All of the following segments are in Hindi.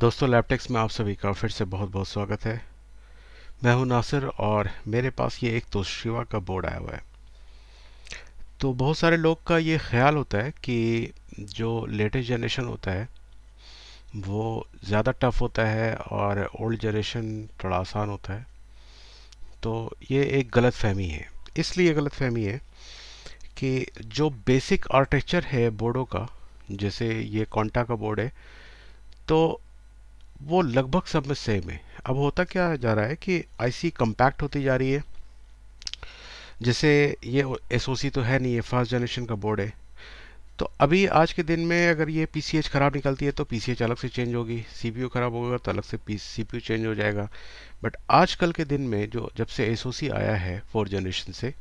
दोस्तों लैपटेक्स में आप सभी का फिर से बहुत बहुत स्वागत है मैं हूं नासिर और मेरे पास ये एक तो शिवा का बोर्ड आया हुआ है तो बहुत सारे लोग का ये ख्याल होता है कि जो लेटेस्ट जनरेशन होता है वो ज़्यादा टफ होता है और ओल्ड जनरेशन थोड़ा आसान होता है तो ये एक गलत फहमी है इसलिए गलत फहमी है कि जो बेसिक आर्किटेक्चर है बोर्डों का जैसे ये कॉन्टा का बोर्ड है तो वो लगभग सब में सेम है अब होता क्या जा रहा है कि आईसी कंपैक्ट होती जा रही है जैसे ये एसओसी तो है नहीं ये फर्स्ट जनरेशन का बोर्ड है तो अभी आज के दिन में अगर ये पी ख़राब निकलती है तो पी अलग से चेंज होगी सी ख़राब होगा तो अलग से पी सी चेंज हो जाएगा बट आजकल के दिन में जो जब से एस आया है फोर्थ जनरेशन से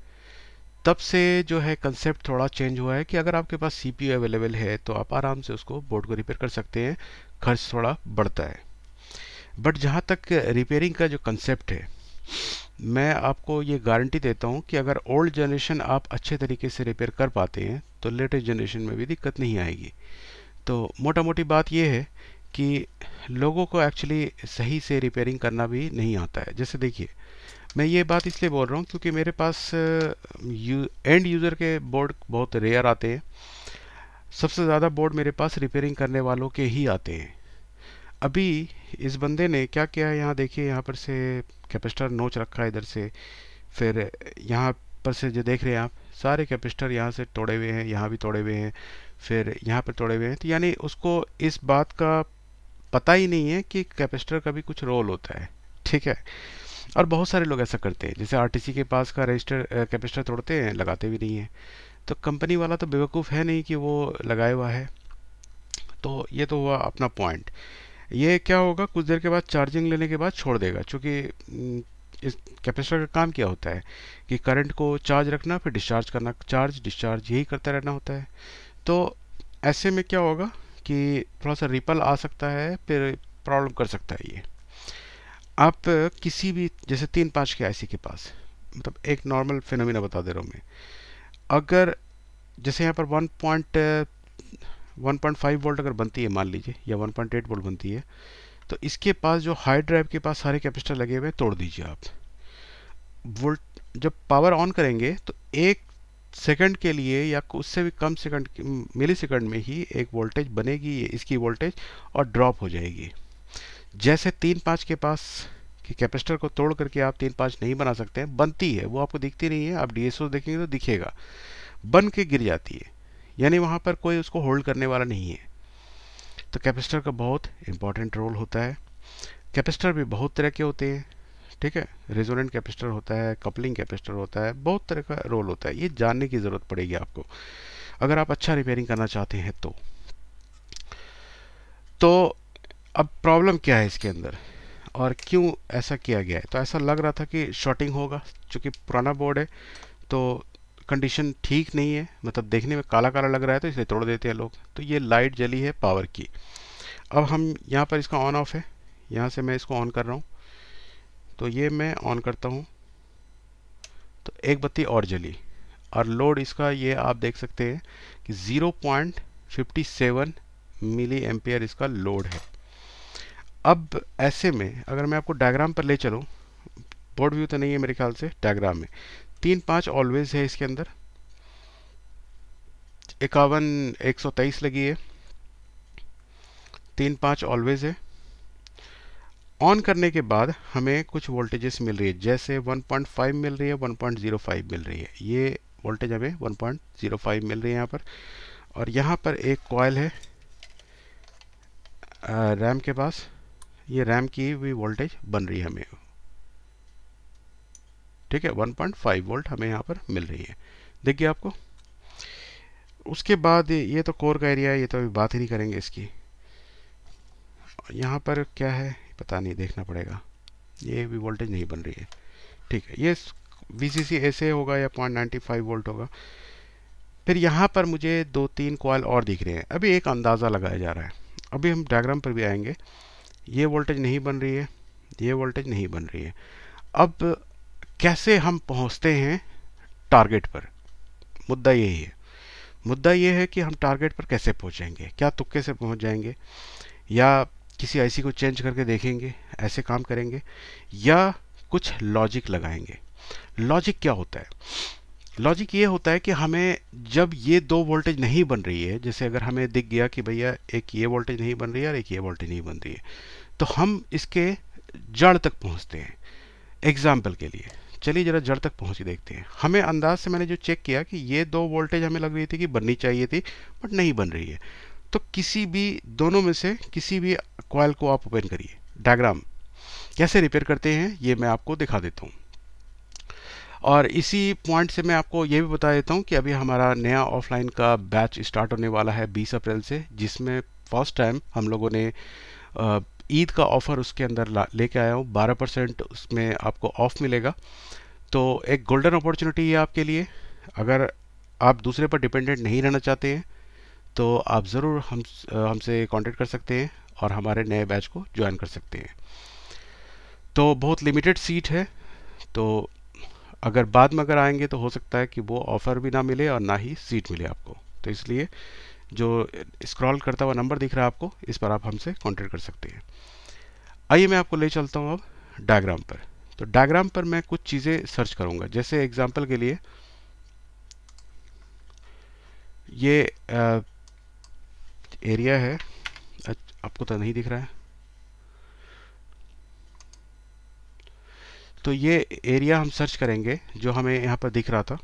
तब से जो है कंसेप्ट थोड़ा चेंज हुआ है कि अगर आपके पास सी अवेलेबल है तो आप आराम से उसको बोर्ड को रिपेयर कर सकते हैं खर्च थोड़ा बढ़ता है बट जहाँ तक रिपेयरिंग का जो कंसेप्ट है मैं आपको ये गारंटी देता हूँ कि अगर ओल्ड जनरेशन आप अच्छे तरीके से रिपेयर कर पाते हैं तो लेटेस्ट जनरेशन में भी दिक्कत नहीं आएगी तो मोटा मोटी बात यह है कि लोगों को एक्चुअली सही से रिपेयरिंग करना भी नहीं आता है जैसे देखिए मैं ये बात इसलिए बोल रहा हूँ क्योंकि मेरे पास यू, एंड यूज़र के बोर्ड बहुत रेयर आते हैं सबसे ज़्यादा बोर्ड मेरे पास रिपेयरिंग करने वालों के ही आते हैं अभी इस बंदे ने क्या किया है यहाँ देखिए यहाँ पर से कैपेसिटर नोच रखा है इधर से फिर यहाँ पर से जो देख रहे हैं आप सारे कैपेसिटर यहाँ से तोड़े हुए हैं यहाँ भी तोड़े हुए हैं फिर यहाँ पर तोड़े हुए हैं तो यानी उसको इस बात का पता ही नहीं है कि कैपेसिटर का भी कुछ रोल होता है ठीक है और बहुत सारे लोग ऐसा करते हैं जैसे आरटीसी के पास का रजिस्टर कैपेसिटर तोड़ते हैं लगाते भी नहीं हैं तो कंपनी वाला तो बेवकूफ़ है नहीं कि वो लगाए हुआ है तो ये तो हुआ अपना पॉइंट ये क्या होगा कुछ देर के बाद चार्जिंग लेने के बाद छोड़ देगा चूँकि हम्म, इस कैपेसिटर का काम क्या होता है कि करंट को चार्ज रखना फिर डिस्चार्ज करना चार्ज डिस्चार्ज यही करता रहना होता है तो ऐसे में क्या होगा कि थोड़ा सा रिपल आ सकता है फिर प्रॉब्लम कर सकता है ये आप किसी भी जैसे तीन पाँच के आईसी के पास मतलब एक नॉर्मल फिनोमिना बता दे रहा हूँ मैं अगर जैसे यहाँ पर one point one point five volt अगर बनती है मान लीजिए या वन पॉइंट एट वोल्ट बनती है तो इसके पास जो हाई ड्राइव के पास सारे कैपेसिटर लगे हुए तोड़ दीजिए आप वोल्ट जब पावर ऑन करेंगे तो एक सेकंड के लिए या उससे भी कम सेकंड मिली सेकंड में ही एक वोल्टेज बनेगी इसकी वोल्टेज और ड्रॉप हो जाएगी जैसे तीन पाँच के पास कि कैपेसिटर को तोड़ करके आप तीन पाँच नहीं बना सकते हैं बनती है वो आपको दिखती नहीं है आप डी देखेंगे तो दिखेगा बन के गिर जाती है यानी वहाँ पर कोई उसको होल्ड करने वाला नहीं है तो कैपेसिटर का बहुत इंपॉर्टेंट रोल होता है कैपेसिटर भी बहुत तरह के होते हैं ठीक है रेजोनेंट कैपेसिटर होता है कपलिंग कैपेसिटर होता है बहुत तरह का रोल होता है ये जानने की ज़रूरत पड़ेगी आपको अगर आप अच्छा रिपेयरिंग करना चाहते हैं तो तो अब प्रॉब्लम क्या है इसके अंदर और क्यों ऐसा किया गया है तो ऐसा लग रहा था कि शॉर्टिंग होगा चूँकि पुराना बोर्ड है तो कंडीशन ठीक नहीं है मतलब देखने में काला काला लग रहा है तो इसलिए तोड़ देते हैं लोग तो ये लाइट जली है पावर की अब हम यहाँ पर इसका ऑन ऑफ है यहाँ से मैं इसको ऑन कर रहा हूँ तो ये मैं ऑन करता हूँ तो एक बत्ती और जली और लोड इसका ये आप देख सकते हैं कि 0.57 मिली एम्पियर इसका लोड है अब ऐसे में अगर मैं आपको डायग्राम पर ले चलूँ बोर्ड व्यू तो नहीं है मेरे ख्याल से डायग्राम में तीन पाँच ऑलवेज है इसके अंदर इक्यावन एक सौ तेईस लगी है तीन पाँच ऑलवेज है ऑन करने के बाद हमें कुछ वोल्टेजेस मिल रही है जैसे 1.5 मिल रही है 1.05 मिल रही है ये वोल्टेज हमें 1.05 मिल रही है यहाँ पर और यहाँ पर एक कॉयल है रैम के पास ये रैम की भी वोल्टेज बन रही है हमें ठीक है 1.5 वोल्ट हमें यहाँ पर मिल रही है देखिए आपको उसके बाद ये तो कोर का एरिया है ये तो अभी बात ही नहीं करेंगे इसकी यहाँ पर क्या है पता नहीं देखना पड़ेगा ये भी वोल्टेज नहीं बन रही है ठीक है ये बी सी ऐसे होगा या पॉइंट नाइन्टी फाइव वोल्ट होगा फिर यहाँ पर मुझे दो तीन क्वाल और दिख रहे हैं अभी एक अंदाज़ा लगाया जा रहा है अभी हम डायग्राम पर भी आएंगे ये वोल्टेज नहीं बन रही है ये वोल्टेज नहीं बन रही है अब कैसे हम पहुंचते हैं टारगेट पर मुद्दा यही है मुद्दा ये है कि हम टारगेट पर कैसे पहुंचेंगे क्या तुक्के से पहुंच जाएंगे या किसी आईसी को चेंज करके देखेंगे ऐसे काम करेंगे या कुछ लॉजिक लगाएंगे लॉजिक क्या होता है लॉजिक ये होता है कि हमें जब ये दो वोल्टेज नहीं बन रही है जैसे अगर हमें दिख गया कि भैया एक ये वोल्टेज नहीं बन रही है और एक ये वोल्टेज नहीं बन रही है तो हम इसके जड़ तक पहुंचते हैं एग्जाम्पल के लिए चलिए ज़रा जड़ तक पहुंच देखते हैं हमें अंदाज से मैंने जो चेक किया कि ये दो वोल्टेज हमें लग रही थी कि बननी चाहिए थी बट नहीं बन रही है तो किसी भी दोनों में से किसी भी कॉयल को आप ओपन करिए डायग्राम कैसे रिपेयर करते हैं ये मैं आपको दिखा देता हूँ और इसी पॉइंट से मैं आपको ये भी बता देता हूँ कि अभी हमारा नया ऑफलाइन का बैच स्टार्ट होने वाला है 20 अप्रैल से जिसमें फर्स्ट टाइम हम लोगों ने ईद का ऑफ़र उसके अंदर लेके आया हूँ 12 परसेंट उसमें आपको ऑफ़ मिलेगा तो एक गोल्डन अपॉर्चुनिटी है आपके लिए अगर आप दूसरे पर डिपेंडेंट नहीं रहना चाहते हैं तो आप ज़रूर हम हमसे कॉन्टेक्ट कर सकते हैं और हमारे नए बैच को ज्वाइन कर सकते हैं तो बहुत लिमिटेड सीट है तो अगर बाद में अगर आएंगे तो हो सकता है कि वो ऑफ़र भी ना मिले और ना ही सीट मिले आपको तो इसलिए जो स्क्रॉल करता हुआ नंबर दिख रहा है आपको इस पर आप हमसे कॉन्टेक्ट कर सकते हैं आइए मैं आपको ले चलता हूँ अब डायग्राम पर तो डायग्राम पर मैं कुछ चीज़ें सर्च करूँगा जैसे एग्जाम्पल के लिए ये आ, एरिया है आपको तो नहीं दिख रहा है तो ये एरिया हम सर्च करेंगे जो हमें यहाँ पर दिख रहा था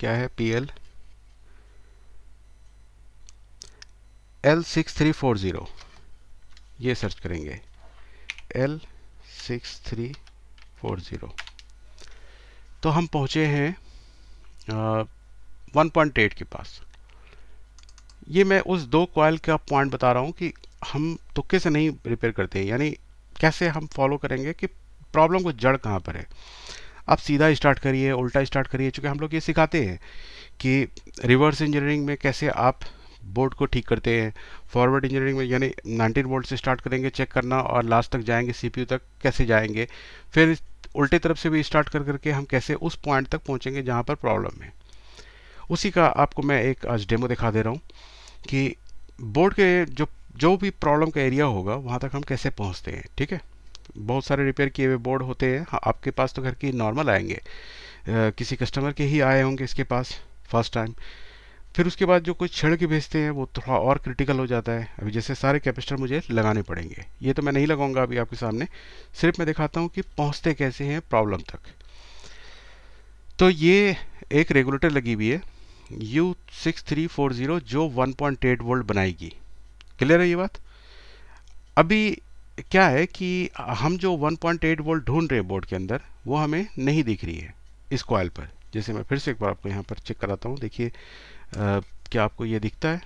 क्या है P L L six three four zero ये सर्च करेंगे L six three four zero तो हम पहुँचे हैं वन पॉइंट एट के पास ये मैं उस दो कॉयल का पॉइंट बता रहा हूँ कि हम तुक्के से नहीं रिपेयर करते हैं यानी कैसे हम फॉलो करेंगे कि प्रॉब्लम को जड़ कहाँ पर है आप सीधा स्टार्ट करिए उल्टा स्टार्ट करिए चूँकि हम लोग ये सिखाते हैं कि रिवर्स इंजीनियरिंग में कैसे आप बोर्ड को ठीक करते हैं फॉरवर्ड इंजीनियरिंग में यानी नाइनटीन वोल्ट से स्टार्ट करेंगे चेक करना और लास्ट तक जाएंगे सीपीयू तक कैसे जाएंगे फिर उल्टे तरफ से भी स्टार्ट कर करके हम कैसे उस पॉइंट तक पहुँचेंगे जहाँ पर प्रॉब्लम है उसी का आपको मैं एक आज डेमो दिखा दे रहा हूँ कि बोर्ड के जो जो भी प्रॉब्लम का एरिया होगा वहाँ तक हम कैसे पहुँचते हैं ठीक है बहुत सारे रिपेयर किए हुए बोर्ड होते हैं हाँ, आपके पास तो घर के नॉर्मल आएंगे आ, किसी कस्टमर के ही आए होंगे इसके पास फर्स्ट टाइम फिर उसके बाद जो कुछ छिड़ के भेजते हैं वो थोड़ा और क्रिटिकल हो जाता है अभी जैसे सारे कैपेसिटर मुझे लगाने पड़ेंगे ये तो मैं नहीं लगाऊंगा अभी आपके सामने सिर्फ मैं दिखाता हूँ कि पहुँचते कैसे हैं प्रॉब्लम तक तो ये एक रेगुलेटर लगी हुई है U six three four zero जो वन पॉइंट एट वोल्ट बनाएगी क्लियर है ये बात अभी क्या है कि हम जो 1.8 वोल्ट ढूंढ रहे बोर्ड के अंदर वो हमें नहीं दिख रही है इस कॉयल पर जैसे मैं फिर से एक बार आपको यहाँ पर चेक कराता हूँ देखिए क्या आपको ये दिखता है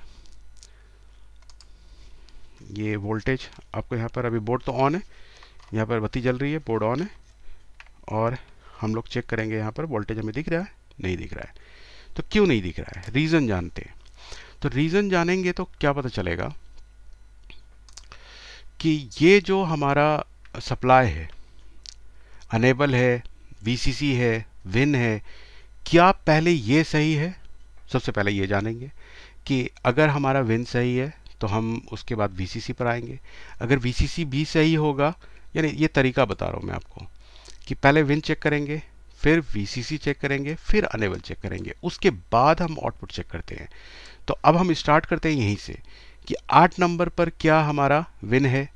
ये वोल्टेज आपको यहाँ पर अभी बोर्ड तो ऑन है यहाँ पर बत्ती जल रही है बोर्ड ऑन है और हम लोग चेक करेंगे यहाँ पर वोल्टेज हमें दिख रहा है नहीं दिख रहा है तो क्यों नहीं दिख रहा है रीज़न जानते हैं तो रीज़न जानेंगे तो क्या पता चलेगा कि ये जो हमारा सप्लाई है अनेबल है वीसीसी है विन है क्या पहले ये सही है सबसे पहले ये जानेंगे कि अगर हमारा विन सही है तो हम उसके बाद वीसीसी पर आएंगे अगर वीसीसी भी सही होगा यानी ये तरीका बता रहा हूँ मैं आपको कि पहले विन चेक करेंगे फिर वीसीसी चेक करेंगे फिर अनेबल चेक करेंगे उसके बाद हम आउटपुट चेक करते हैं तो अब हम स्टार्ट करते हैं यहीं से कि आठ नंबर पर क्या हमारा विन है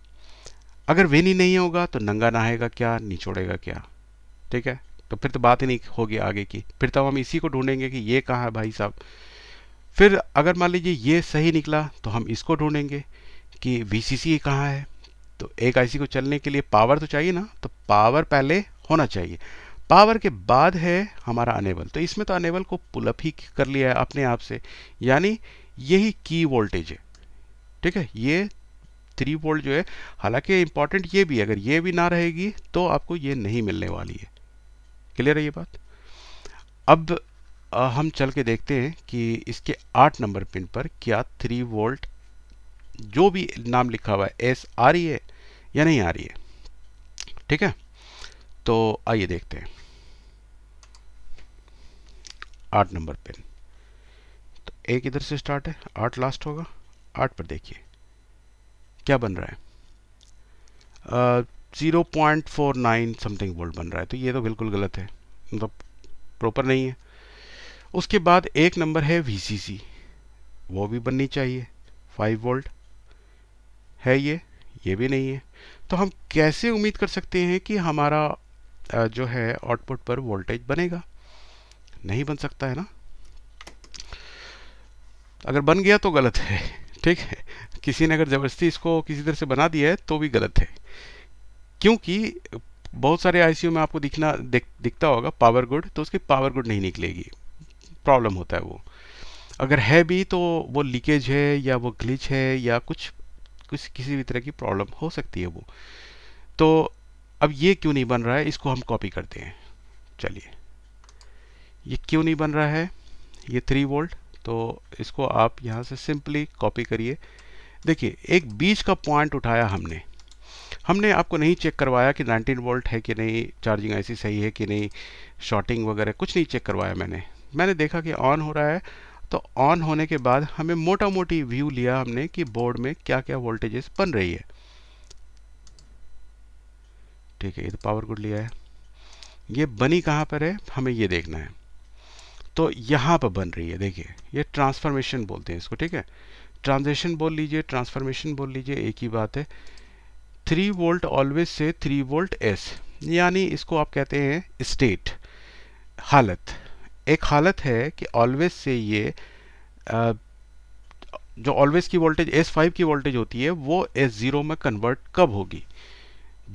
अगर विन ही नहीं होगा तो नंगा नहाएगा क्या निचोड़ेगा क्या ठीक है तो फिर तो बात ही नहीं होगी आगे की फिर तो हम इसी को ढूंढेंगे कि ये कहाँ है भाई साहब फिर अगर मान लीजिए ये सही निकला तो हम इसको ढूंढेंगे कि वी सी सी कहाँ है तो एक आईसी को चलने के लिए पावर तो चाहिए ना तो पावर पहले होना चाहिए पावर के बाद है हमारा अनेबल तो इसमें तो अनेबल को पुलअप ही कर लिया है अपने आप से यानी यही की वोल्टेज है ठीक है ये थ्री वोल्ट जो है हालांकि इंपॉर्टेंट ये भी अगर ये भी ना रहेगी तो आपको ये नहीं मिलने वाली है क्लियर है ये बात अब आ, हम चल के देखते हैं कि इसके आठ नंबर पिन पर क्या थ्री वोल्ट जो भी नाम लिखा हुआ है एस आ रही है या नहीं आ रही है ठीक है तो आइए देखते हैं आठ नंबर पिन तो एक इधर से स्टार्ट है आठ लास्ट होगा आठ पर देखिए क्या बन रहा है zero point four nine something volt बन रहा है तो ये तो बिल्कुल गलत है मतलब प्रॉपर नहीं है उसके बाद एक नंबर है वी वो भी बननी चाहिए फाइव वोल्ट है ये ये भी नहीं है तो हम कैसे उम्मीद कर सकते हैं कि हमारा जो है आउटपुट पर वोल्टेज बनेगा नहीं बन सकता है ना अगर बन गया तो गलत है ठीक है किसी ने अगर ज़बरदस्ती इसको किसी तरह से बना दिया है तो भी गलत है क्योंकि बहुत सारे आई में आपको दिखना दिख, दिखता होगा पावर गुड तो उसकी पावर गुड नहीं निकलेगी प्रॉब्लम होता है वो अगर है भी तो वो लीकेज है या वो ग्लिच है या कुछ कुछ किसी भी तरह की प्रॉब्लम हो सकती है वो तो अब ये क्यों नहीं बन रहा है इसको हम कॉपी करते हैं चलिए ये क्यों नहीं बन रहा है ये थ्री वोल्ट तो इसको आप यहाँ से सिंपली कॉपी करिए देखिए एक बीच का पॉइंट उठाया हमने हमने आपको नहीं चेक करवाया कि 19 वोल्ट है कि नहीं चार्जिंग आईसी सही है कि नहीं शॉर्टिंग वगैरह कुछ नहीं चेक करवाया मैंने मैंने देखा कि ऑन हो रहा है तो ऑन होने के बाद हमें मोटा मोटी व्यू लिया हमने कि बोर्ड में क्या क्या वोल्टेजेस बन रही है ठीक है ये तो पावर गुड लिया है ये बनी कहाँ पर है हमें ये देखना है तो यहाँ पर बन रही है देखिए ये ट्रांसफॉर्मेशन बोलते हैं इसको ठीक है ट्रांजेक्शन बोल लीजिए ट्रांसफॉर्मेशन बोल लीजिए एक ही बात है थ्री वोल्ट ऑलवेज से थ्री वोल्ट एस यानी इसको आप कहते हैं स्टेट हालत एक हालत है कि ऑलवेज से ये आ, जो ऑलवेज की वोल्टेज एस फाइव की वोल्टेज होती है वो एस ज़ीरो में कन्वर्ट कब होगी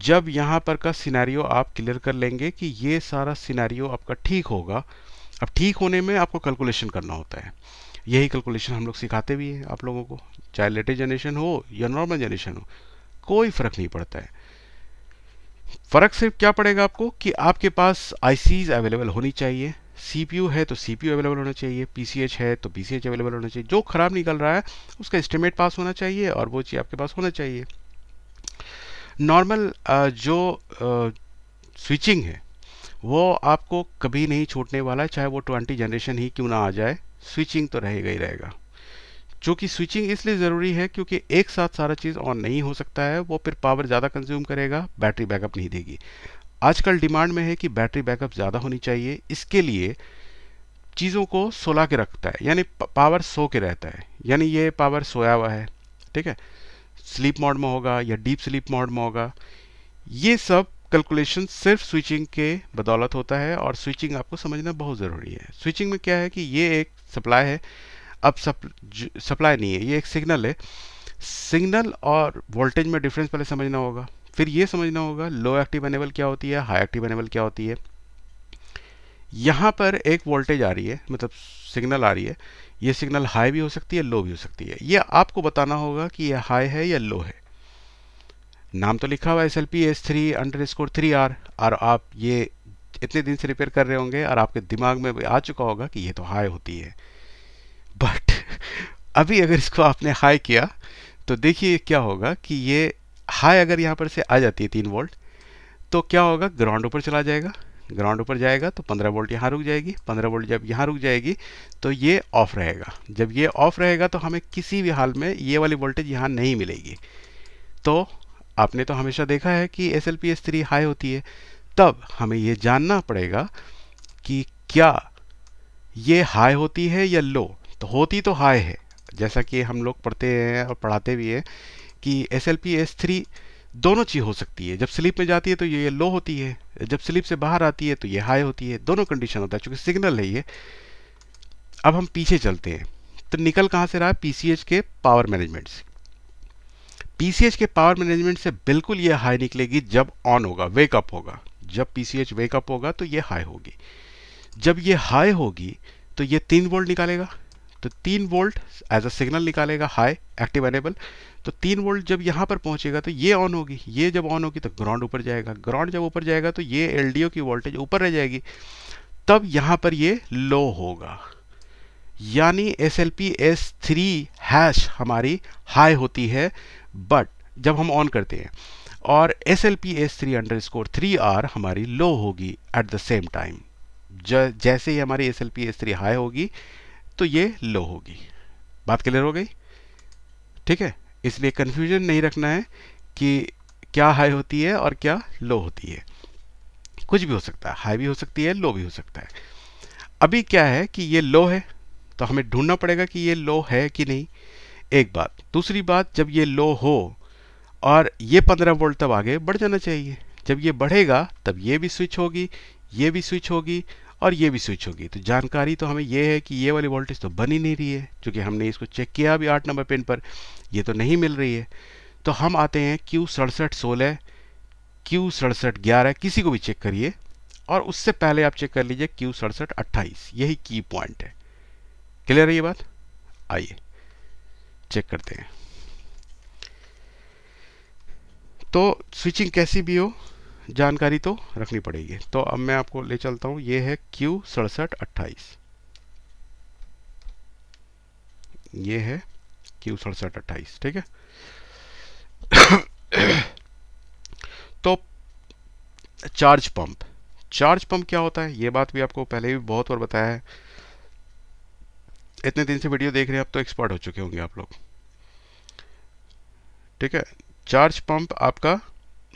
जब यहाँ पर का सिनेरियो आप क्लियर कर लेंगे कि ये सारा सिनेरियो आपका ठीक होगा अब ठीक होने में आपको कैलकुलेशन करना होता है यही कैलकुलेशन हम लोग सिखाते भी हैं आप लोगों को चाहे लेटेस्ट जनरेशन हो या नॉर्मल जनरेशन हो कोई फ़र्क नहीं पड़ता है फ़र्क सिर्फ क्या पड़ेगा आपको कि आपके पास आई अवेलेबल होनी चाहिए सी है तो सी अवेलेबल होना चाहिए पी है तो पी अवेलेबल होना चाहिए जो ख़राब निकल रहा है उसका एस्टिमेट पास होना चाहिए और वो चीज़ आपके पास होना चाहिए नॉर्मल जो स्विचिंग है वो आपको कभी नहीं छूटने वाला है चाहे वो ट्वेंटी जनरेशन ही क्यों ना आ जाए स्विचिंग तो रहेगा ही रहेगा चूँकि स्विचिंग इसलिए ज़रूरी है क्योंकि एक साथ सारा चीज़ ऑन नहीं हो सकता है वो फिर पावर ज़्यादा कंज्यूम करेगा बैटरी बैकअप नहीं देगी आजकल डिमांड में है कि बैटरी बैकअप ज़्यादा होनी चाहिए इसके लिए चीज़ों को सोला के रखता है यानी पावर सो के रहता है यानी ये पावर सोया हुआ है ठीक है स्लीप मोड में होगा या डीप स्लीप मोड में होगा ये सब कैलकुलेशन सिर्फ स्विचिंग के बदौलत होता है और स्विचिंग आपको समझना बहुत ज़रूरी है स्विचिंग में क्या है कि ये एक सप्लाई है अब सप सप्लाई नहीं है ये एक सिग्नल है सिग्नल और वोल्टेज में डिफरेंस पहले समझना होगा फिर ये समझना होगा लो एक्टिव एनेबल क्या होती है हाई एक्टिव एनेबल क्या होती है यहाँ पर एक वोल्टेज आ रही है मतलब सिग्नल आ रही है ये सिग्नल हाई भी हो सकती है लो भी हो सकती है ये आपको बताना होगा कि ये हाई है या लो है नाम तो लिखा हुआ S L P S three underscore three R और आप ये इतने दिन से रिपेयर कर रहे होंगे और आपके दिमाग में आ चुका होगा कि ये तो हाई होती है बट अभी अगर इसको आपने हाई किया तो देखिए क्या होगा कि ये हाई अगर यहाँ पर से आ जाती है तीन वोल्ट तो क्या होगा ग्राउंड ऊपर चला जाएगा ग्राउंड ऊपर जाएगा तो पंद्रह वोल्ट यहाँ रुक जाएगी पंद्रह वोल्ट जब यहाँ रुक जाएगी तो ये ऑफ रहेगा जब ये ऑफ रहेगा तो हमें किसी भी हाल में ये वाली वोल्टेज यहाँ नहीं मिलेगी तो आपने तो हमेशा देखा है कि S L P S three high होती है तब हमें ये जानना पड़ेगा कि क्या ये हाई होती है या लो तो होती तो हाई है जैसा कि हम लोग पढ़ते हैं और पढ़ाते भी हैं कि S L P S three दोनों चीज़ हो सकती है जब स्लीप में जाती है तो ये लो होती है जब स्लीप से बाहर आती है तो ये हाई होती है दोनों कंडीशन होता है चूँकि सिग्नल है ये अब हम पीछे चलते हैं तो निकल कहाँ से रहा है पी के पावर मैनेजमेंट से पीसीएच के पावर मैनेजमेंट से बिल्कुल ये हाई निकलेगी जब ऑन होगा वेकअप होगा जब पीसीएच वेकअप होगा तो ये हाई होगी जब ये हाई होगी तो ये तीन वोल्ट निकालेगा तो तीन वोल्ट एज अ सिग्नल निकालेगा हाई एक्टिव एनेबल तो तीन वोल्ट जब यहाँ पर पहुँचेगा तो ये ऑन होगी ये जब ऑन होगी तो ग्राउंड ऊपर जाएगा ग्राउंड जब ऊपर जाएगा तो ये एल की वोल्टेज ऊपर रह जाएगी तब यहाँ पर ये लो होगा यानी S L P S three hash हमारी हाई होती है बट जब हम ऑन करते हैं और S L P S three underscore three R हमारी लो होगी एट द सेम टाइम जैसे ही हमारी S L P S three high होगी तो ये लो होगी बात क्लियर हो गई ठीक है इसलिए कन्फ्यूजन नहीं रखना है कि क्या हाई होती है और क्या लो होती है कुछ भी हो सकता है हाई भी हो सकती है लो भी हो सकता है अभी क्या है कि ये लो है तो हमें ढूंढना पड़ेगा कि ये लो है कि नहीं एक बात दूसरी बात जब ये लो हो और ये 15 वोल्ट तब आगे बढ़ जाना चाहिए जब ये बढ़ेगा तब ये भी स्विच होगी ये भी स्विच होगी और ये भी स्विच होगी तो जानकारी तो हमें ये है कि ये वाली वोल्टेज तो बन ही नहीं रही है क्योंकि हमने इसको चेक किया अभी आठ नंबर पिन पर ये तो नहीं मिल रही है तो हम आते हैं क्यू सड़सठ सोलह क्यू सड़सठ ग्यारह किसी को भी चेक करिए और उससे पहले आप चेक कर लीजिए क्यू सड़सठ अट्ठाईस यही की पॉइंट है क्लियर है ये बात आइए चेक करते हैं तो स्विचिंग कैसी भी हो जानकारी तो रखनी पड़ेगी तो अब मैं आपको ले चलता हूं ये है क्यू सड़सठ अट्ठाईस ये है क्यू सड़सठ अट्ठाईस ठीक है तो चार्ज पंप चार्ज पंप क्या होता है ये बात भी आपको पहले भी बहुत बार बताया है इतने दिन से वीडियो देख रहे हैं आप तो एक्सपर्ट हो चुके होंगे आप लोग ठीक है चार्ज पंप आपका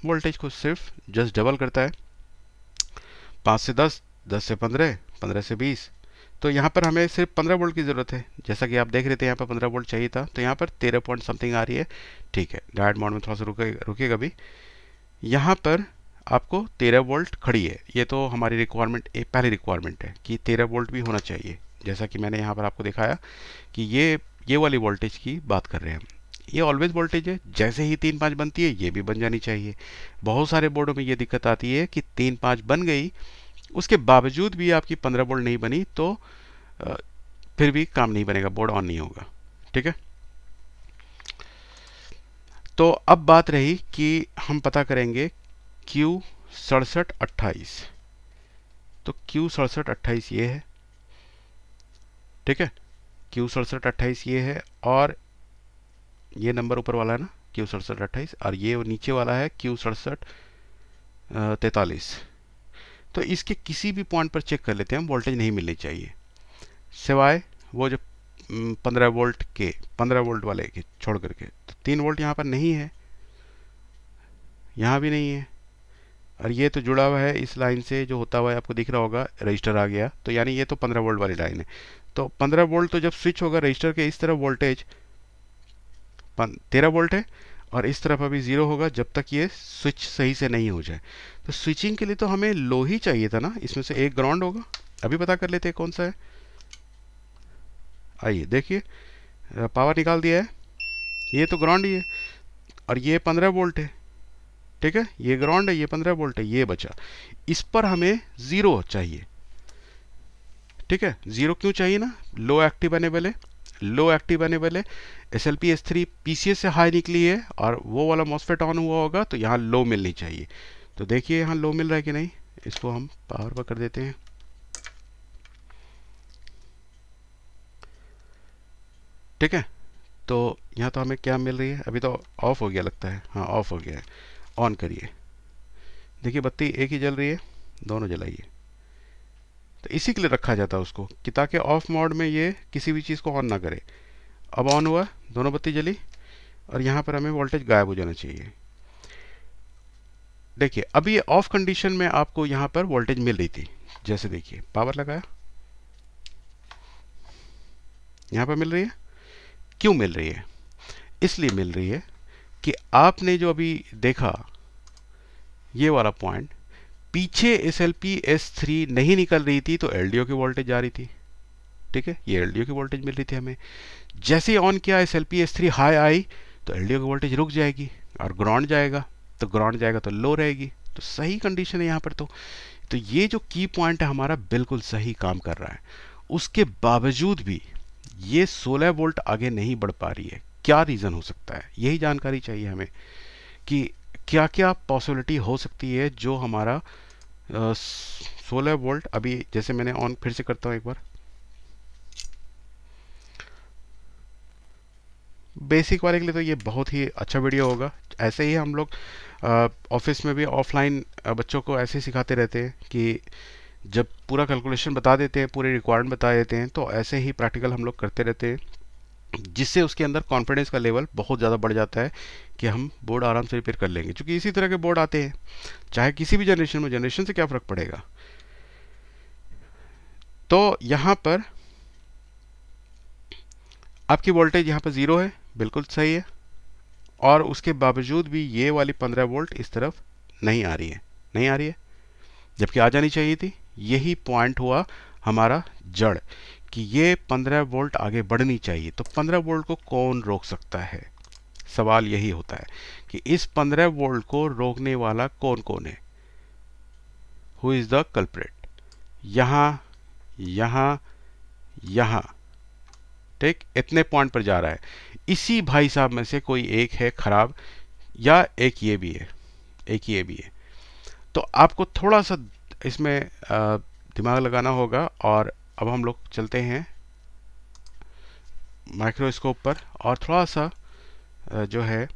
वोल्टेज को सिर्फ जस्ट डबल करता है पाँच से दस दस से पंद्रह पंद्रह से बीस तो यहाँ पर हमें सिर्फ पंद्रह वोल्ट की ज़रूरत है जैसा कि आप देख रहे थे यहाँ पर पंद्रह वोल्ट चाहिए था तो यहाँ पर तेरह पॉइंट समथिंग आ रही है ठीक है डायट मॉड में थोड़ा सा रुके रुकेगा भी यहाँ पर आपको तेरह वोल्ट खड़ी है ये तो हमारी रिक्वायरमेंट एक पहली रिक्वायरमेंट है कि तेरह वोल्ट भी होना चाहिए जैसा कि मैंने यहाँ पर आपको दिखाया कि ये ये वाली वोल्टेज की बात कर रहे हैं ये ऑलवेज वोल्टेज है जैसे ही तीन पाँच बनती है ये भी बन जानी चाहिए बहुत सारे बोर्डों में ये दिक्कत आती है कि तीन पाँच बन गई उसके बावजूद भी आपकी पंद्रह बोल्ट नहीं बनी तो फिर भी काम नहीं बनेगा बोर्ड ऑन नहीं होगा ठीक है तो अब बात रही कि हम पता करेंगे क्यू सड़सठ अट्ठाईस तो क्यू सड़सठ अट्ठाईस ये है ठीक है क्यू सड़सठ अट्ठाईस ये है और ये नंबर ऊपर वाला है ना क्यू सड़सठ अट्ठाईस और ये नीचे वाला है क्यू सड़सठ तैतालीस तो इसके किसी भी पॉइंट पर चेक कर लेते हैं वोल्टेज नहीं मिलनी चाहिए सिवाय वो जो पंद्रह वोल्ट के पंद्रह वोल्ट वाले के छोड़ करके तो तीन वोल्ट यहाँ पर नहीं है यहाँ भी नहीं है और ये तो जुड़ा हुआ है इस लाइन से जो होता हुआ है आपको दिख रहा होगा रजिस्टर आ गया तो यानी ये तो पंद्रह वोल्ट वाली लाइन है तो 15 वोल्ट तो जब स्विच होगा रजिस्टर के इस तरफ वोल्टेज तेरह वोल्ट है और इस तरफ अभी ज़ीरो होगा जब तक ये स्विच सही से नहीं हो जाए तो स्विचिंग के लिए तो हमें लो ही चाहिए था ना इसमें से एक ग्राउंड होगा अभी पता कर लेते हैं कौन सा है आइए देखिए पावर निकाल दिया है ये तो ग्राउंड ही है और ये पंद्रह वोल्ट है ठीक है ये ग्राउंड है ये पंद्रह वोल्ट है ये बचा इस पर हमें ज़ीरो चाहिए ठीक है जीरो क्यों चाहिए ना लो एक्टिव आने है लो एक्टिव आने है S L P S three P C S से हाई निकली है और वो वाला मॉस्फेट ऑन हुआ होगा तो यहाँ लो मिलनी चाहिए तो देखिए यहाँ लो मिल रहा है कि नहीं इसको हम पावर पर कर देते हैं ठीक है तो यहाँ तो हमें क्या मिल रही है अभी तो ऑफ हो गया लगता है हाँ ऑफ हो गया है ऑन करिए देखिए बत्ती एक ही जल रही है दोनों जलाइए तो इसी के लिए रखा जाता है उसको कि ताकि ऑफ मोड में ये किसी भी चीज़ को ऑन ना करे अब ऑन हुआ दोनों बत्ती जली और यहाँ पर हमें वोल्टेज गायब हो जाना चाहिए देखिए अभी ऑफ कंडीशन में आपको यहाँ पर वोल्टेज मिल रही थी जैसे देखिए पावर लगाया यहाँ पर मिल रही है क्यों मिल रही है इसलिए मिल रही है कि आपने जो अभी देखा ये वाला पॉइंट पीछे S L P S three नहीं निकल रही थी तो एल डी ओ की वोल्टेज जा रही थी ठीक है ये एल डी ओ की वोल्टेज मिल रही थी हमें जैसे ऑन किया S L P S three high आई तो एल डी ओ की वोल्टेज रुक जाएगी और ग्राउंड जाएगा तो ग्राउंड जाएगा तो लो रहेगी तो सही कंडीशन है यहाँ पर तो तो ये जो की पॉइंट है हमारा बिल्कुल सही काम कर रहा है उसके बावजूद भी ये 16 वोल्ट आगे नहीं बढ़ पा रही है क्या रीज़न हो सकता है यही जानकारी चाहिए हमें कि क्या क्या पॉसिबिलिटी हो सकती है जो हमारा सोलह वोल्ट अभी जैसे मैंने ऑन फिर से करता हूँ एक बार बेसिक वाले के लिए तो ये बहुत ही अच्छा वीडियो होगा ऐसे ही हम लोग ऑफिस में भी ऑफलाइन बच्चों को ऐसे ही सिखाते रहते हैं कि जब पूरा कैलकुलेशन बता देते हैं पूरे रिक्वायरमेंट बता देते हैं तो ऐसे ही प्रैक्टिकल हम लोग करते रहते हैं जिससे उसके अंदर कॉन्फिडेंस का लेवल बहुत ज़्यादा बढ़ जाता है कि हम बोर्ड आराम से रिपेयर कर लेंगे क्योंकि इसी तरह के बोर्ड आते हैं चाहे किसी भी जनरेशन में जनरेशन से क्या फ़र्क पड़ेगा तो यहाँ पर आपकी वोल्टेज यहाँ पर ज़ीरो है बिल्कुल सही है और उसके बावजूद भी ये वाली पंद्रह वोल्ट इस तरफ नहीं आ रही है नहीं आ रही है जबकि आ जानी चाहिए थी यही पॉइंट हुआ हमारा जड़ कि ये 15 वोल्ट आगे बढ़नी चाहिए तो 15 वोल्ट को कौन रोक सकता है सवाल यही होता है कि इस 15 वोल्ट को रोकने वाला कौन कौन है हु इज़ द कल्परेट यहाँ यहाँ यहाँ ठीक इतने पॉइंट पर जा रहा है इसी भाई साहब में से कोई एक है ख़राब या एक ये भी है एक ये भी है तो आपको थोड़ा सा इसमें दिमाग लगाना होगा और अब हम लोग चलते हैं माइक्रोस्कोप पर और थोड़ा सा जो है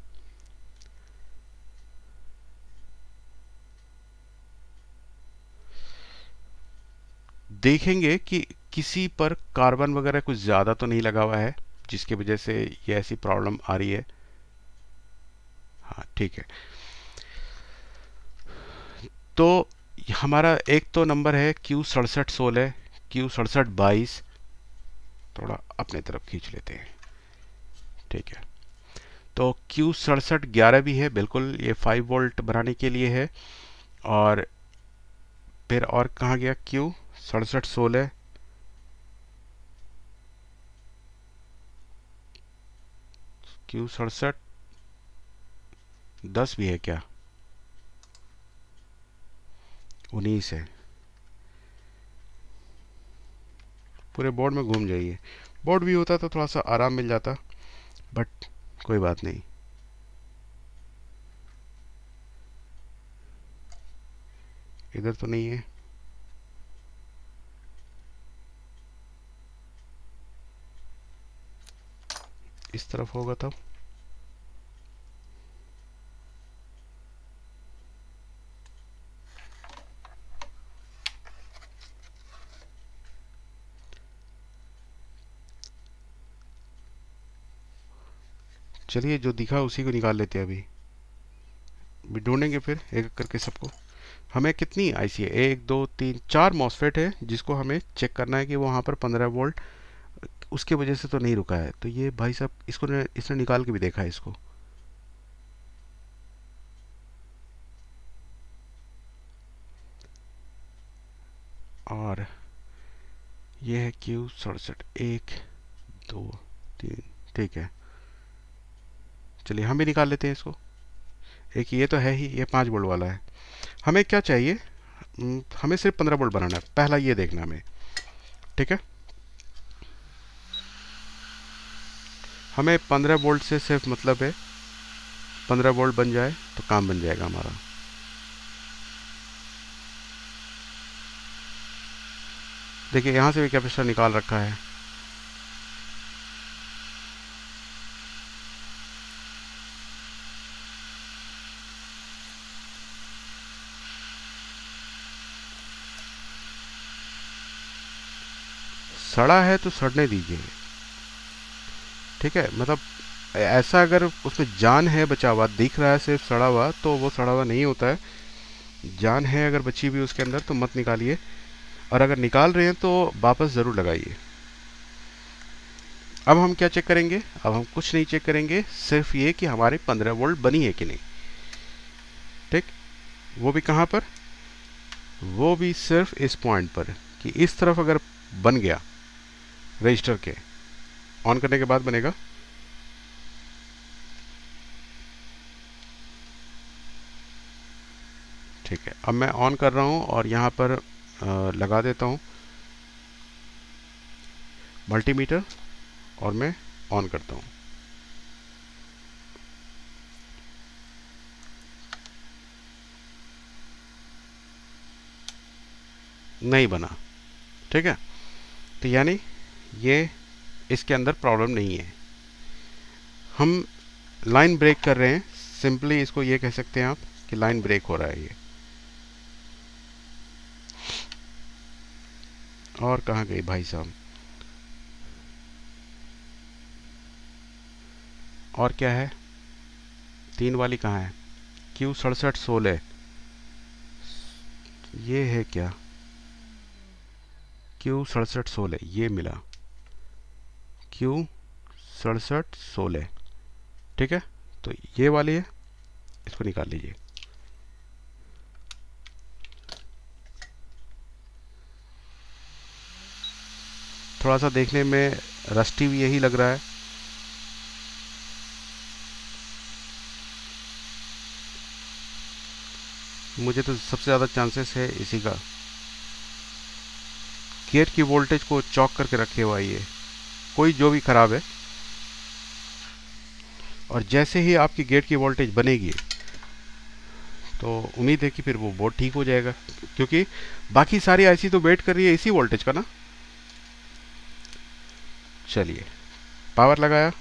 देखेंगे कि किसी पर कार्बन वगैरह कुछ ज़्यादा तो नहीं लगा हुआ है जिसकी वजह से ये ऐसी प्रॉब्लम आ रही है हाँ ठीक है तो हमारा एक तो नंबर है क्यू सड़सठ सोलह क्यू सड़सठ बाईस थोड़ा अपने तरफ खींच लेते हैं ठीक है तो क्यू सड़सठ ग्यारह भी है बिल्कुल ये फाइव वोल्ट बनाने के लिए है और फिर और कहाँ गया क्यू सड़सठ सोलह क्यू सड़सठ दस भी है क्या उन्नीस है पूरे बोर्ड में घूम जाइए बोर्ड भी होता तो थोड़ा सा आराम मिल जाता बट कोई बात नहीं इधर तो नहीं है इस तरफ होगा तब चलिए जो दिखा उसी को निकाल लेते हैं अभी भी ढूंढेंगे फिर एक करके सबको हमें कितनी आई सी है एक दो तीन चार मॉसफेट है जिसको हमें चेक करना है कि वहाँ पर पंद्रह वोल्ट उसके वजह से तो नहीं रुका है तो ये भाई साहब इसको ने, इसने निकाल के भी देखा है इसको और ये है क्यू सड़सठ एक दो तीन ठीक है चलिए हम भी निकाल लेते हैं इसको एक ये तो है ही ये पाँच बोल्ट वाला है हमें क्या चाहिए हम्म, हमें सिर्फ पंद्रह बोल्ट बनाना है पहला ये देखना हमें ठीक है हमें पंद्रह बोल्ट से सिर्फ मतलब है पंद्रह बोल्ट बन जाए तो काम बन जाएगा हमारा देखिए यहाँ से भी कैपेसिटर निकाल रखा है सड़ा है तो सड़ने दीजिए ठीक है मतलब ऐसा अगर उसमें जान है बचा हुआ दिख रहा है सिर्फ सड़ा हुआ तो वो सड़ा हुआ नहीं होता है जान है अगर बची हुई उसके अंदर तो मत निकालिए और अगर निकाल रहे हैं तो वापस ज़रूर लगाइए अब हम क्या चेक करेंगे अब हम कुछ नहीं चेक करेंगे सिर्फ ये कि हमारे 15 वोल्ट बनी है कि नहीं ठीक वो भी कहाँ पर वो भी सिर्फ इस पॉइंट पर कि इस तरफ अगर बन गया रजिस्टर के ऑन करने के बाद बनेगा ठीक है अब मैं ऑन कर रहा हूँ और यहाँ पर आ, लगा देता हूँ मल्टीमीटर और मैं ऑन करता हूँ नहीं बना ठीक है तो यानी ये इसके अंदर प्रॉब्लम नहीं है हम लाइन ब्रेक कर रहे हैं सिंपली इसको ये कह सकते हैं आप कि लाइन ब्रेक हो रहा है ये और कहाँ गई भाई साहब और क्या है तीन वाली कहाँ है क्यू सड़सठ सोलह ये है क्या क्यू सड़सठ सोलह ये मिला क्यू सड़सठ सोलह ठीक है तो ये वाली है इसको निकाल लीजिए थोड़ा सा देखने में रस्टी भी यही लग रहा है मुझे तो सबसे ज़्यादा चांसेस है इसी का गेट की वोल्टेज को चौक करके रखे हुआ ये कोई जो भी ख़राब है और जैसे ही आपकी गेट की वोल्टेज बनेगी तो उम्मीद है कि फिर वो बोर्ड ठीक हो जाएगा क्योंकि बाकी सारी आईसी तो वेट कर रही है इसी वोल्टेज का ना चलिए पावर लगाया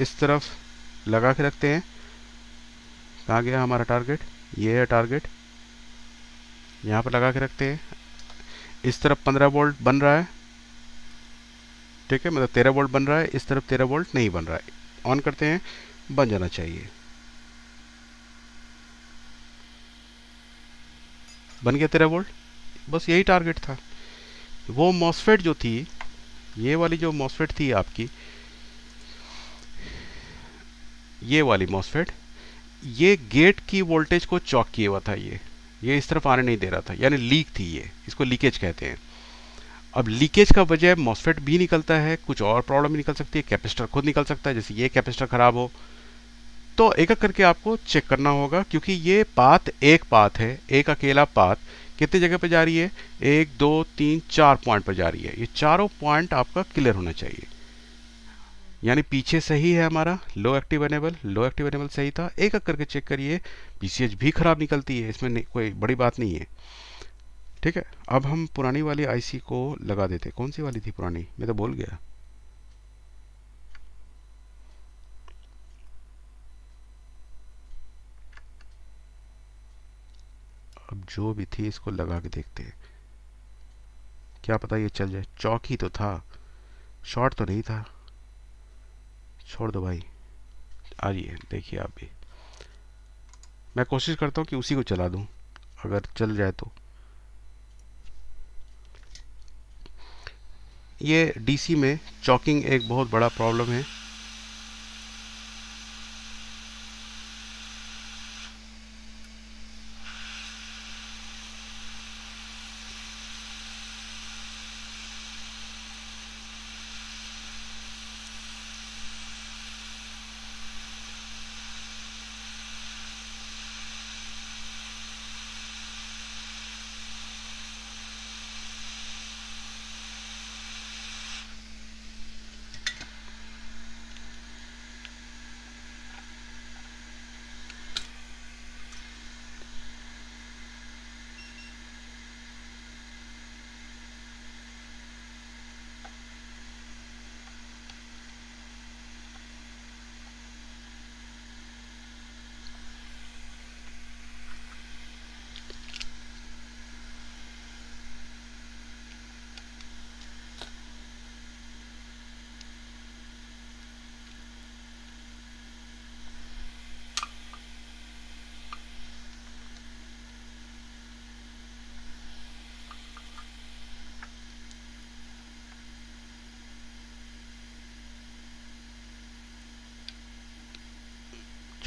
इस तरफ लगा के रखते हैं कहाँ गया हमारा टारगेट ये है टारगेट यहाँ पर लगा के रखते हैं इस तरफ 15 वोल्ट बन रहा है ठीक है मतलब तेरह वोल्ट बन रहा है इस तरफ तेरह वोल्ट नहीं बन रहा है ऑन करते हैं बन जाना चाहिए बन गया तेरह वोल्ट बस यही टारगेट था वो मॉसफेट जो थी ये वाली जो मॉसफेट थी आपकी ये वाली मॉसफेट ये गेट की वोल्टेज को चौक किए हुआ था ये ये इस तरफ आने नहीं दे रहा था यानी लीक थी ये इसको लीकेज कहते हैं अब लीकेज का वजह मॉसफेट भी निकलता है कुछ और प्रॉब्लम निकल सकती है कैपेसिटर खुद निकल सकता है जैसे ये कैपेसिटर ख़राब हो तो एक एक करके आपको चेक करना होगा क्योंकि ये पात एक पात है एक अकेला पात कितनी जगह पर जा रही है एक दो तीन चार पॉइंट पर जा रही है ये चारों पॉइंट आपका क्लियर होना चाहिए यानी पीछे सही है हमारा low active enable low active enable सही था एक एक करके चेक करिए पीसीएच भी ख़राब निकलती है इसमें कोई बड़ी बात नहीं है ठीक है अब हम पुरानी वाली आईसी को लगा देते कौन सी वाली थी पुरानी मैं तो बोल गया अब जो भी थी इसको लगा के देखते हैं क्या पता ये चल जाए चौक ही तो था शॉर्ट तो नहीं था छोड़ दो भाई आइए देखिए आप भी मैं कोशिश करता हूँ कि उसी को चला दूँ अगर चल जाए तो ये डीसी में चॉकिंग एक बहुत बड़ा प्रॉब्लम है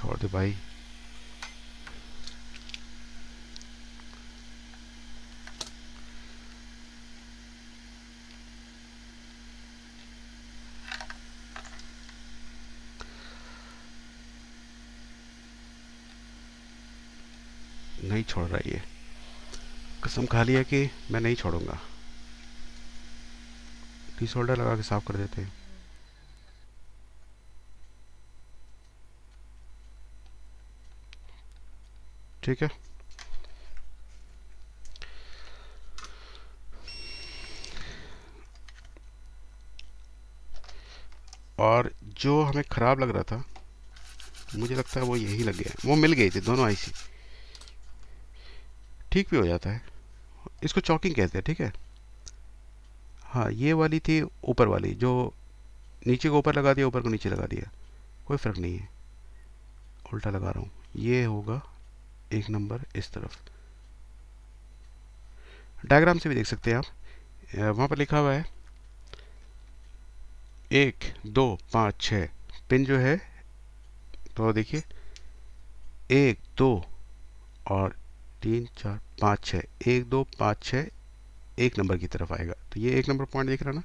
छोड़ दे भाई नहीं छोड़ रहा ये कसम खा लिया कि मैं नहीं छोड़ूंगा डिसोल्डर लगा के साफ कर देते हैं ठीक है और जो हमें ख़राब लग रहा था मुझे लगता है वो यही लग गया वो मिल गई थी दोनों आईसी ठीक भी हो जाता है इसको चॉकिंग कहते हैं ठीक है हाँ ये वाली थी ऊपर वाली जो नीचे को ऊपर लगा दिया ऊपर को नीचे लगा दिया कोई फ़र्क नहीं है उल्टा लगा रहा हूँ ये होगा एक नंबर इस तरफ डायग्राम से भी देख सकते हैं आप वहाँ पर लिखा हुआ है एक दो पाँच छः पिन जो है तो देखिए एक दो और तीन चार पाँच छः एक दो पाँच छः एक नंबर की तरफ आएगा तो ये एक नंबर पॉइंट देख रहा ना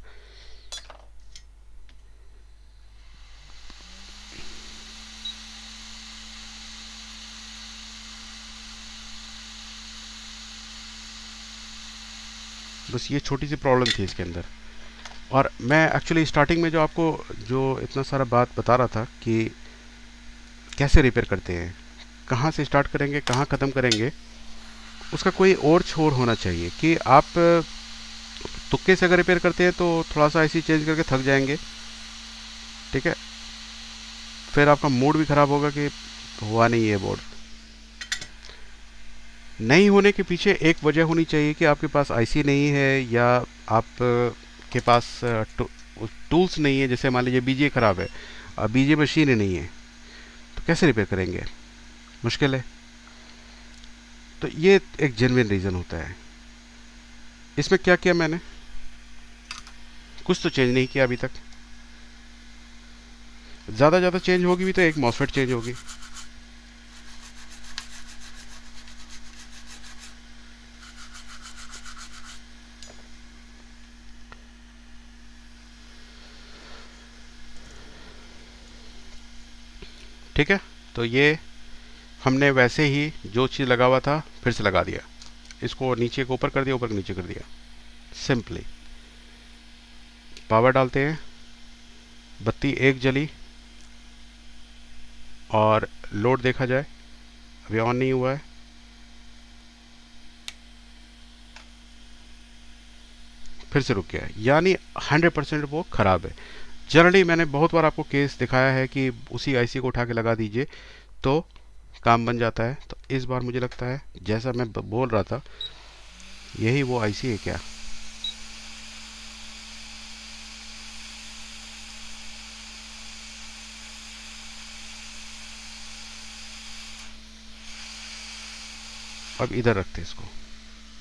बस ये छोटी सी प्रॉब्लम थी इसके अंदर और मैं एक्चुअली स्टार्टिंग में जो आपको जो इतना सारा बात बता रहा था कि कैसे रिपेयर करते हैं कहाँ से स्टार्ट करेंगे कहाँ ख़त्म करेंगे उसका कोई और छोर होना चाहिए कि आप तुक्के से अगर रिपेयर करते हैं तो थोड़ा सा ऐसी चेंज करके थक जाएंगे ठीक है फिर आपका मूड भी ख़राब होगा कि हुआ नहीं है बोर्ड नहीं होने के पीछे एक वजह होनी चाहिए कि आपके पास आईसी नहीं है या आप के पास टूल्स नहीं है जैसे मान लीजिए बीजे ख़राब है और बीजे मशीन नहीं है तो कैसे रिपेयर करेंगे मुश्किल है तो ये एक जेनविन रीज़न होता है इसमें क्या किया मैंने कुछ तो चेंज नहीं किया अभी तक ज़्यादा ज़्यादा चेंज होगी भी तो एक मॉसफेट चेंज होगी ठीक है तो ये हमने वैसे ही जो चीज़ लगा हुआ था फिर से लगा दिया इसको नीचे को ऊपर कर दिया ऊपर नीचे कर दिया सिंपली पावर डालते हैं बत्ती एक जली और लोड देखा जाए अभी ऑन नहीं हुआ है फिर से रुक गया यानी 100 परसेंट वो ख़राब है जनरली मैंने बहुत बार आपको केस दिखाया है कि उसी आईसी को उठा के लगा दीजिए तो काम बन जाता है तो इस बार मुझे लगता है जैसा मैं बोल रहा था यही वो आईसी है क्या अब इधर रखते इसको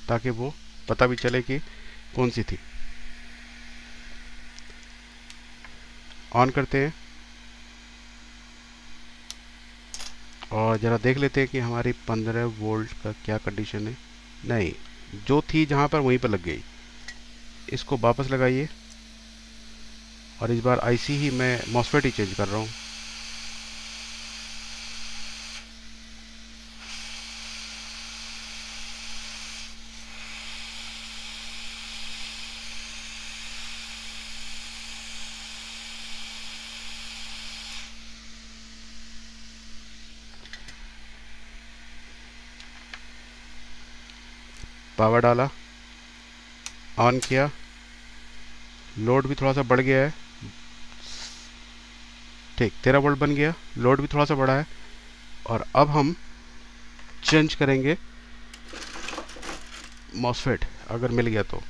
ताकि वो पता भी चले कि कौन सी थी ऑन करते हैं और ज़रा देख लेते हैं कि हमारी 15 वोल्ट का क्या कंडीशन है नहीं जो थी जहाँ पर वहीं पर लग गई इसको वापस लगाइए और इस बार आईसी ही मैं मॉसफेट ही चेंज कर रहा हूँ पावर डाला ऑन किया लोड भी थोड़ा सा बढ़ गया है ठीक तेरह वोल्ट बन गया लोड भी थोड़ा सा बढ़ा है और अब हम चेंज करेंगे मॉसफेट अगर मिल गया तो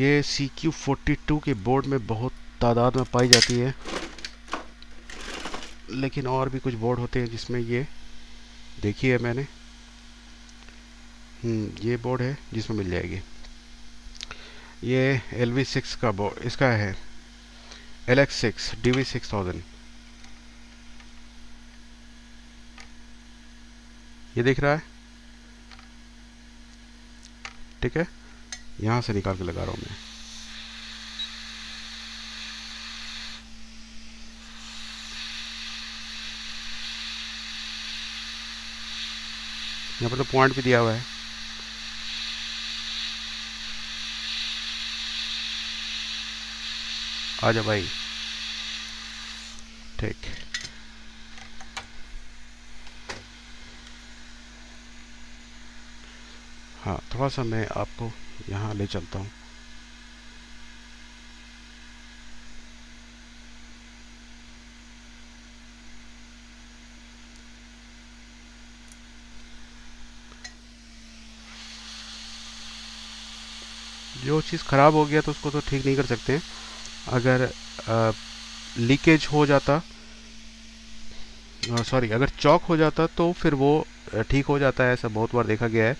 ये सी क्यू फोर्टी टू के बोर्ड में बहुत तादाद में पाई जाती है लेकिन और भी कुछ बोर्ड होते हैं जिसमें ये देखी है मैंने हम्म, ये बोर्ड है जिसमें मिल जाएगी ये एल वी सिक्स का बोर्ड इसका है L X six D V six thousand ये दिख रहा है ठीक है यहाँ से निकाल के लगा रहा हूँ मैं यहाँ पर तो पॉइंट भी दिया हुआ है आ जा भाई ठीक हाँ थोड़ा सा मैं आपको यहाँ ले चलता हूँ जो चीज़ ख़राब हो गया तो उसको तो ठीक नहीं कर सकते अगर लीकेज हो जाता सॉरी अगर चौक हो जाता तो फिर वो ठीक हो जाता है ऐसा बहुत बार देखा गया है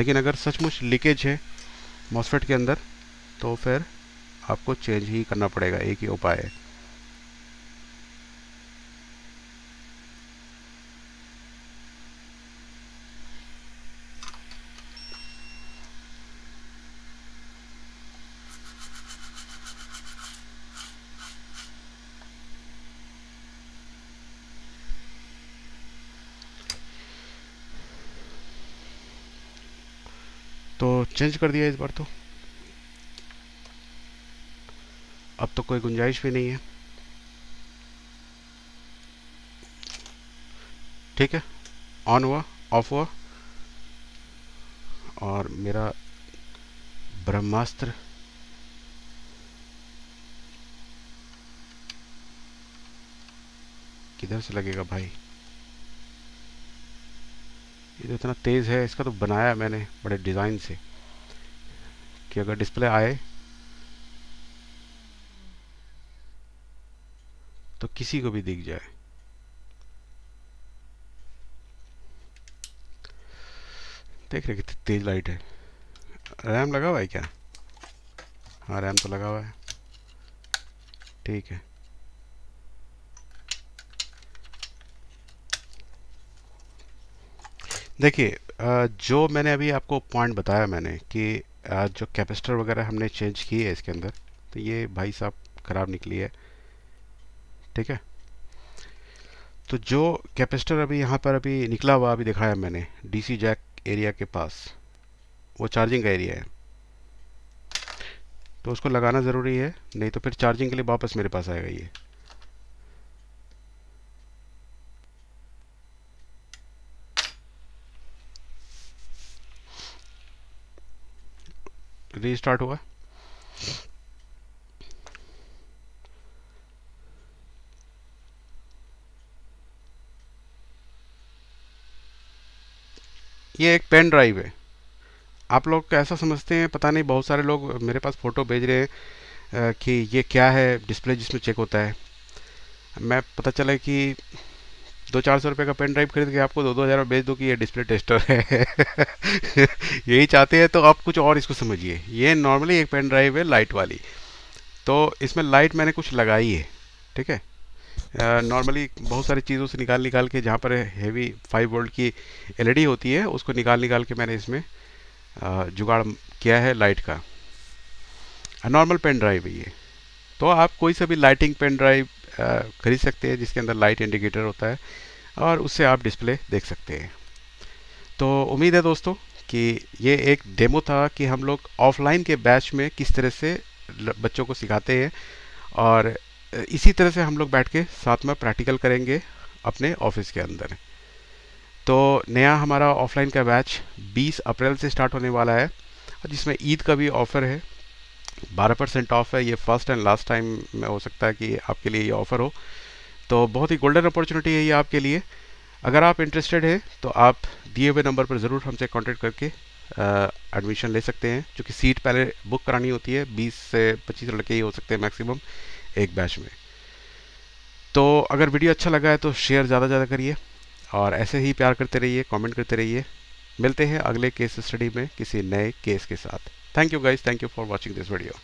लेकिन अगर सचमुच लीकेज है मॉसफेट के अंदर तो फिर आपको चेंज ही करना पड़ेगा एक ही उपाय है तो चेंज कर दिया इस बार तो अब तो कोई गुंजाइश भी नहीं है ठीक है ऑन हुआ ऑफ हुआ और मेरा ब्रह्मास्त्र किधर से लगेगा भाई ये तो इतना तेज़ है इसका तो बनाया मैंने बड़े डिज़ाइन से कि अगर डिस्प्ले आए तो किसी को भी दिख जाए देख रहे कितनी तेज़ लाइट है रैम लगा हुआ है क्या हाँ रैम तो लगा हुआ है ठीक है देखिए जो मैंने अभी आपको पॉइंट बताया मैंने कि जो कैपेसिटर वगैरह हमने चेंज किए है इसके अंदर तो ये भाई साहब ख़राब निकली है ठीक है तो जो कैपेसिटर अभी यहाँ पर अभी निकला हुआ अभी दिखाया मैंने डीसी जैक एरिया के पास वो चार्जिंग का एरिया है तो उसको लगाना ज़रूरी है नहीं तो फिर चार्जिंग के लिए वापस मेरे पास आएगा ये रीस्टार्ट हुआ ये एक पेन ड्राइव है आप लोग ऐसा समझते हैं पता नहीं बहुत सारे लोग मेरे पास फ़ोटो भेज रहे हैं कि ये क्या है डिस्प्ले जिसमें चेक होता है मैं पता चला कि दो चार सौ रुपये का पेन ड्राइव खरीद के आपको दो दो हज़ार में बेच दो कि ये डिस्प्ले टेस्टर है यही चाहते हैं तो आप कुछ और इसको समझिए ये नॉर्मली एक पेन ड्राइव है लाइट वाली तो इसमें लाइट मैंने कुछ लगाई है ठीक है नॉर्मली बहुत सारी चीज़ों से निकाल निकाल के जहाँ पर हैवी फाइव वोल्ट की एल e होती है उसको निकाल निकाल के मैंने इसमें जुगाड़ किया है लाइट का नॉर्मल पेन ड्राइव है ये तो आप कोई सा भी लाइटिंग पेन ड्राइव खरीद सकते हैं जिसके अंदर लाइट इंडिकेटर होता है और उससे आप डिस्प्ले देख सकते हैं तो उम्मीद है दोस्तों कि ये एक डेमो था कि हम लोग ऑफलाइन के बैच में किस तरह से बच्चों को सिखाते हैं और इसी तरह से हम लोग बैठ के साथ में प्रैक्टिकल करेंगे अपने ऑफिस के अंदर तो नया हमारा ऑफलाइन का बैच 20 अप्रैल से स्टार्ट होने वाला है और जिसमें ईद का भी ऑफ़र है 12 परसेंट ऑफ़ है ये फर्स्ट एंड लास्ट टाइम में हो सकता है कि आपके लिए ये ऑफ़र हो तो बहुत ही गोल्डन अपॉर्चुनिटी है ये आपके लिए अगर आप इंटरेस्टेड हैं तो आप दिए हुए नंबर पर ज़रूर हमसे कॉन्टेक्ट करके एडमिशन ले सकते हैं क्योंकि सीट पहले बुक करानी होती है बीस से पच्चीस लड़के ही हो सकते हैं मैक्सिमम एक बैच में तो अगर वीडियो अच्छा लगा है तो शेयर ज़्यादा ज़्यादा करिए और ऐसे ही प्यार करते रहिए कमेंट करते रहिए मिलते हैं अगले केस स्टडी में किसी नए केस के साथ thank you guys thank you for watching this video